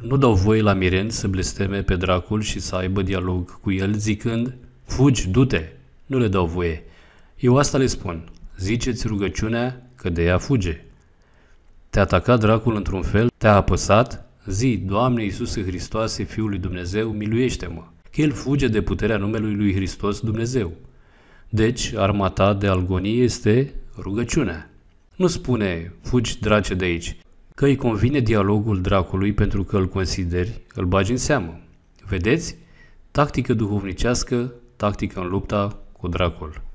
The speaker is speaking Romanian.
Nu dau voie la Miren să blesteme pe dracul și să aibă dialog cu el zicând Fugi, du-te! Nu le dau voie. Eu asta le spun. Ziceți rugăciunea că de ea fuge. Te-a atacat dracul într-un fel, te-a apăsat, zi, Doamne Iisuse Hristoase, Fiul lui Dumnezeu, miluiește-mă, că el fuge de puterea numelui lui Hristos Dumnezeu. Deci, armata de algonie este rugăciunea. Nu spune, fugi drace de aici, că îi convine dialogul dracului pentru că îl consideri, îl bagi în seamă. Vedeți? Tactică duhovnicească, tactică în lupta cu dracul.